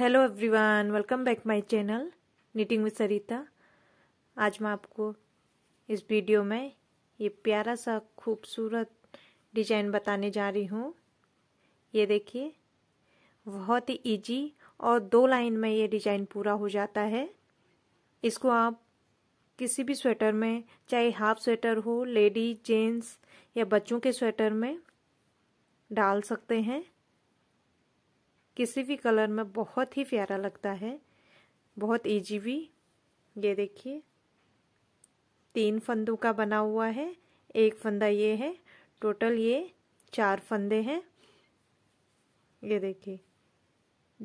hello everyone welcome back my channel knitting with Sarita आज मैं आपको इस वीडियो में ये प्यारा सा खूबसूरत डिजाइन बताने जा रही हूँ ये देखिए बहुत ही इजी और दो लाइन में ये डिजाइन पूरा हो जाता है इसको आप किसी भी स्वेटर में चाहे हाफ स्वेटर हो लेडीज जेंट्स या बच्चों के स्वेटर में डाल सकते हैं किसी भी कलर में बहुत ही प्यारा लगता है बहुत ईजी भी ये देखिए तीन फंदों का बना हुआ है एक फंदा ये है टोटल ये चार फंदे हैं ये देखिए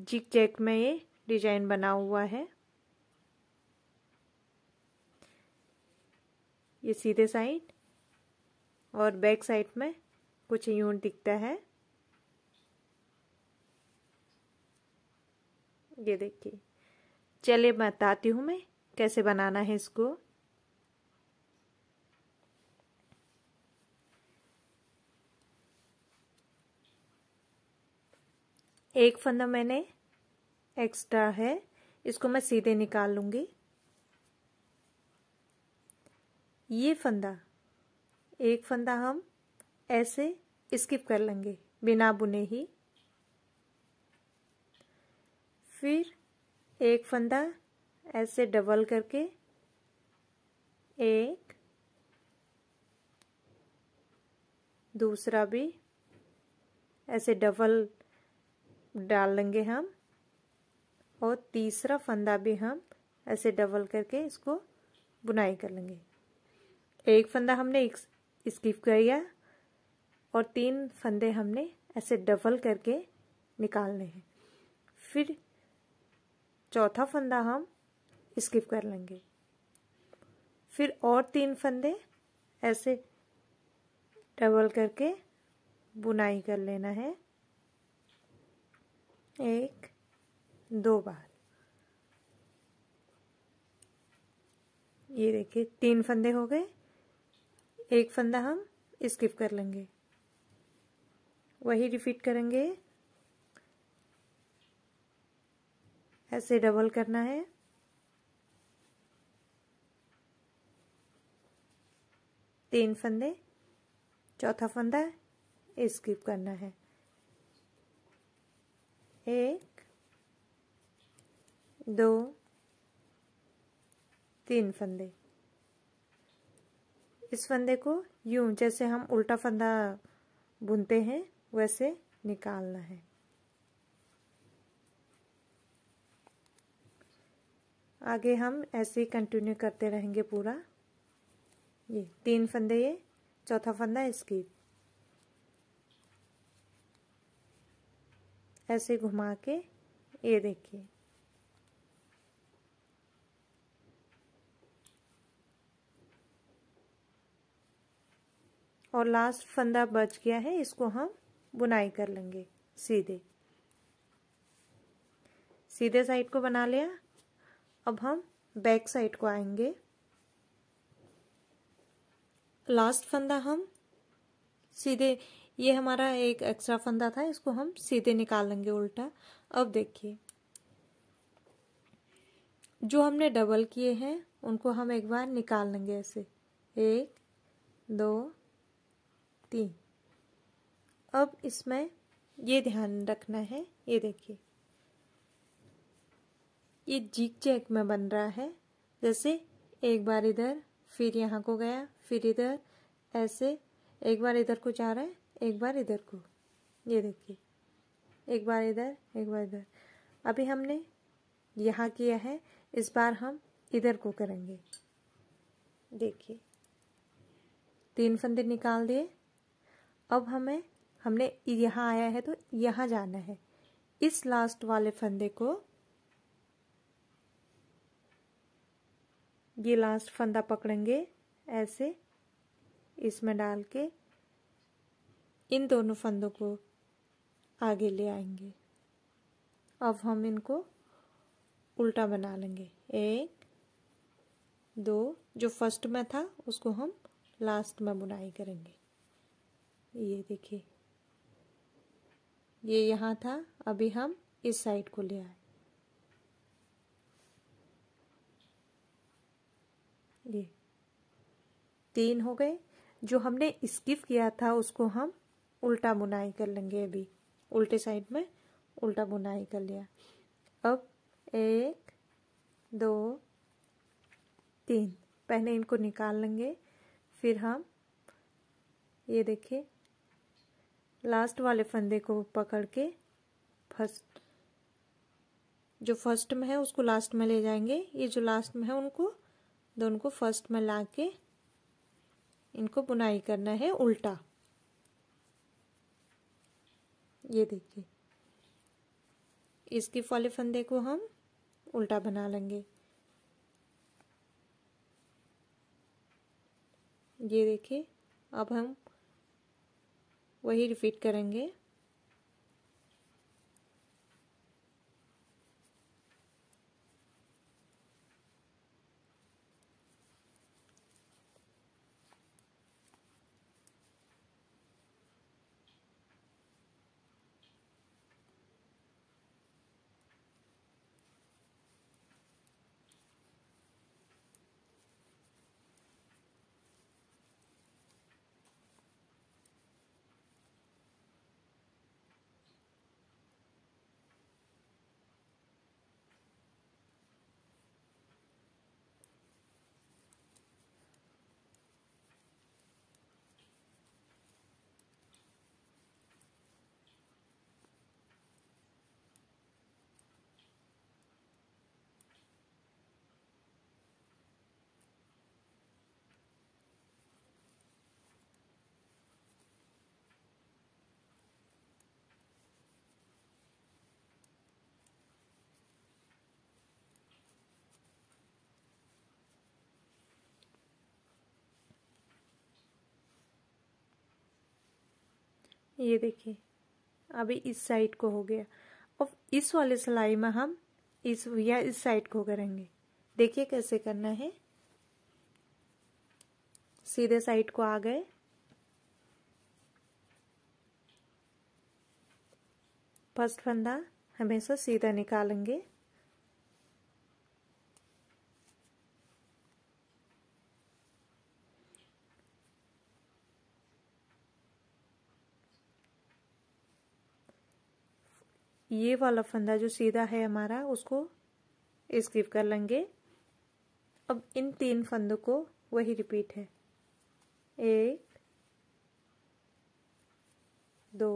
जिक जैक में ये डिजाइन बना हुआ है ये सीधे साइड और बैक साइड में कुछ यूं दिखता है ये देखिए चलिए बताती हूँ मैं कैसे बनाना है इसको एक फंदा मैंने एक्स्ट्रा है इसको मैं सीधे निकाल लूंगी ये फंदा एक फंदा हम ऐसे स्किप कर लेंगे बिना बुने ही फिर एक फंदा ऐसे डबल करके एक दूसरा भी ऐसे डबल डाल लेंगे हम और तीसरा फंदा भी हम ऐसे डबल करके इसको बुनाई कर लेंगे एक फंदा हमने स्किप कर लिया और तीन फंदे हमने ऐसे डबल करके निकालने हैं फिर चौथा फंदा हम स्किप कर लेंगे फिर और तीन फंदे ऐसे डबल करके बुनाई कर लेना है एक दो बार ये देखिए तीन फंदे हो गए एक फंदा हम स्किप कर लेंगे वही रिपीट करेंगे ऐसे डबल करना है तीन फंदे चौथा फंदा स्किप करना है एक दो तीन फंदे इस फंदे को यूं जैसे हम उल्टा फंदा बुनते हैं वैसे निकालना है आगे हम ऐसे ही कंटिन्यू करते रहेंगे पूरा ये तीन फंदे ये चौथा फंदा स्कीप ऐसे घुमा के ये देखिए और लास्ट फंदा बच गया है इसको हम बुनाई कर लेंगे सीधे सीधे साइड को बना लिया अब हम बैक साइड को आएंगे लास्ट फंदा हम सीधे ये हमारा एक एक्स्ट्रा फंदा था इसको हम सीधे निकाल लेंगे उल्टा अब देखिए जो हमने डबल किए हैं उनको हम एक बार निकाल लेंगे ऐसे एक दो तीन अब इसमें ये ध्यान रखना है ये देखिए ये जीक जैक में बन रहा है जैसे एक बार इधर फिर यहाँ को गया फिर इधर ऐसे एक बार इधर को जा रहा है एक बार इधर को ये देखिए एक बार इधर एक बार इधर अभी हमने यहाँ किया है इस बार हम इधर को करेंगे देखिए तीन फंदे निकाल दिए अब हमें हमने यहाँ आया है तो यहाँ जाना है इस लास्ट वाले फंदे को ये लास्ट फंदा पकड़ेंगे ऐसे इसमें डाल के इन दोनों फंदों को आगे ले आएंगे अब हम इनको उल्टा बना लेंगे एक दो जो फर्स्ट में था उसको हम लास्ट में बुनाई करेंगे ये देखिए ये यहाँ था अभी हम इस साइड को ले आए ये तीन हो गए जो हमने स्किप किया था उसको हम उल्टा बुनाई कर लेंगे अभी उल्टे साइड में उल्टा बुनाई कर लिया अब एक दो तीन पहले इनको निकाल लेंगे फिर हम ये देखिए लास्ट वाले फंदे को पकड़ के फर्स्ट जो फर्स्ट में है उसको लास्ट में ले जाएंगे ये जो लास्ट में है उनको दोनों को फर्स्ट में ला के इनको बुनाई करना है उल्टा ये देखिए इसकी फॉले फंदे को हम उल्टा बना लेंगे ये देखिए अब हम वही रिपीट करेंगे ये देखिए अभी इस साइड को हो गया और इस वाले सिलाई में हम इस या इस साइड को करेंगे देखिए कैसे करना है सीधे साइड को आ गए फर्स्ट फंदा हमेशा सीधा निकालेंगे ये वाला फंदा जो सीधा है हमारा उसको स्किप कर लेंगे अब इन तीन फंदों को वही रिपीट है एक दो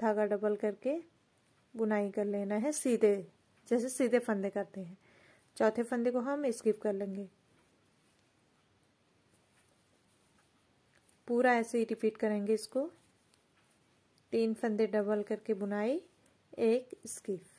धागा डबल करके बुनाई कर लेना है सीधे जैसे सीधे फंदे करते हैं चौथे फंदे को हम स्किप कर लेंगे पूरा ऐसे ही रिपीट करेंगे इसको तीन फंदे डबल करके बुनाई एक स्किफ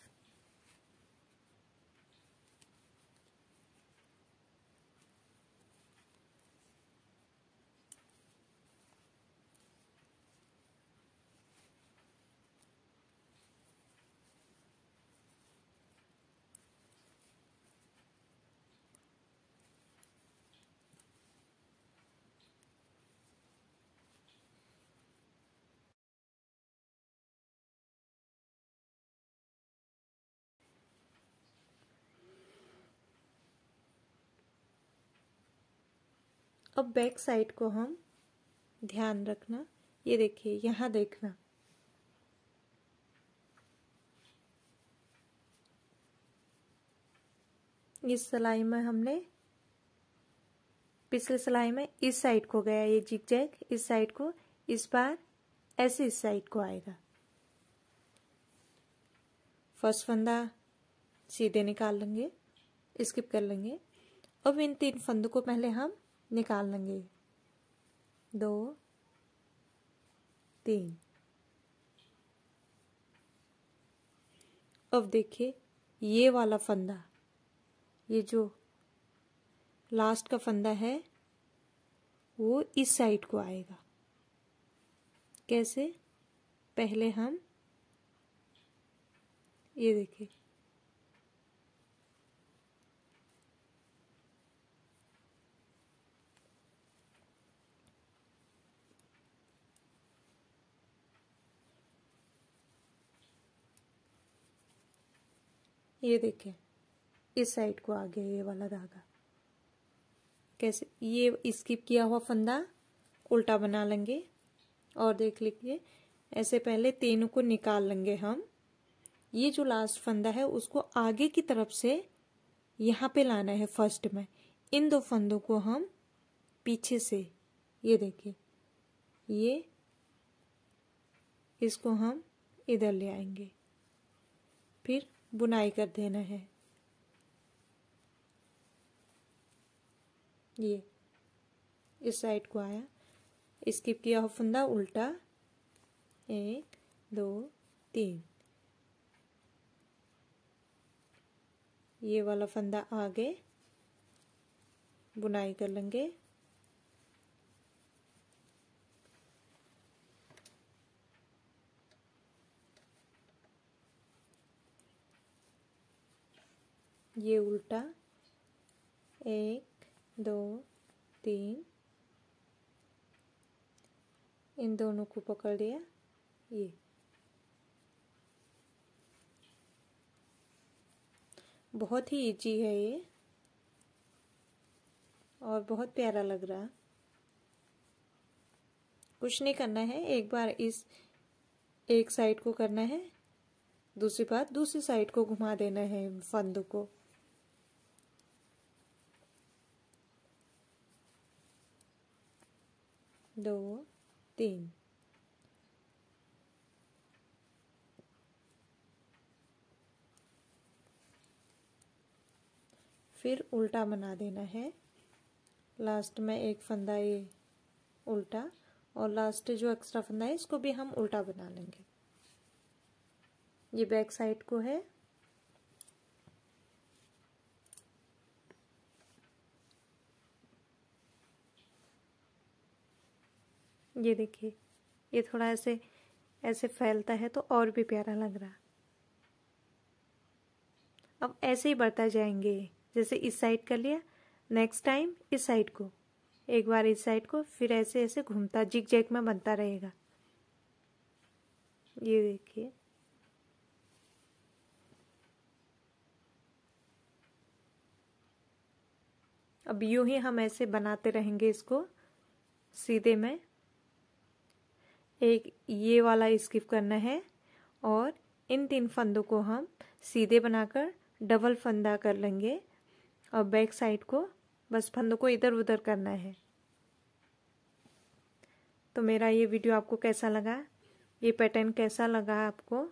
अब बैक साइड को हम ध्यान रखना ये देखिए यहाँ देखना इस सिलाई में हमने पिछले सिलाई में इस साइड को गया ये जिग जैग इस साइड को इस बार ऐसे इस साइड को आएगा फर्स्ट फंदा सीधे निकाल लेंगे स्किप कर लेंगे अब इन तीन फंदों को पहले हम निकाल लेंगे दो तीन अब देखिए ये वाला फंदा ये जो लास्ट का फंदा है वो इस साइड को आएगा कैसे पहले हम ये देखिए ये देखें इस साइड को आ गया ये वाला धागा कैसे ये स्किप किया हुआ फंदा उल्टा बना लेंगे और देख लीजिए ऐसे पहले तीनों को निकाल लेंगे हम ये जो लास्ट फंदा है उसको आगे की तरफ से यहाँ पे लाना है फर्स्ट में इन दो फंदों को हम पीछे से ये देखिए ये इसको हम इधर ले आएंगे फिर बुनाई कर देना है ये इस साइड को आया स्किप किया हो फंदा उल्टा एक दो तीन ये वाला फंदा आगे बुनाई कर लेंगे ये उल्टा एक दो तीन इन दोनों को पकड़ लिया ये बहुत ही इजी है ये और बहुत प्यारा लग रहा कुछ नहीं करना है एक बार इस एक साइड को करना है दूसरी बार दूसरी साइड को घुमा देना है फंद को दो तीन फिर उल्टा बना देना है लास्ट में एक फंदा ये उल्टा और लास्ट जो एक्स्ट्रा फंदा है इसको भी हम उल्टा बना लेंगे ये बैक साइड को है ये देखिए ये थोड़ा ऐसे ऐसे फैलता है तो और भी प्यारा लग रहा अब ऐसे ही बढ़ता जाएंगे जैसे इस साइड कर लिया नेक्स्ट टाइम इस साइड को एक बार इस साइड को फिर ऐसे ऐसे घूमता जिग जैक में बनता रहेगा ये देखिए अब यूं ही हम ऐसे बनाते रहेंगे इसको सीधे में एक ये वाला स्किप करना है और इन तीन फंदों को हम सीधे बनाकर डबल फंदा कर लेंगे और बैक साइड को बस फंदों को इधर उधर करना है तो मेरा ये वीडियो आपको कैसा लगा ये पैटर्न कैसा लगा आपको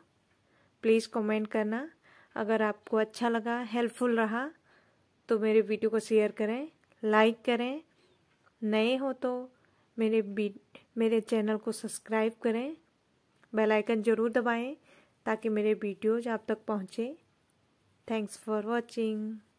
प्लीज़ कमेंट करना अगर आपको अच्छा लगा हेल्पफुल रहा तो मेरे वीडियो को शेयर करें लाइक करें नए हो तो मेरे बी मेरे चैनल को सब्सक्राइब करें बेल आइकन ज़रूर दबाएं ताकि मेरे वीडियोज आप तक पहुँचें थैंक्स फॉर वॉचिंग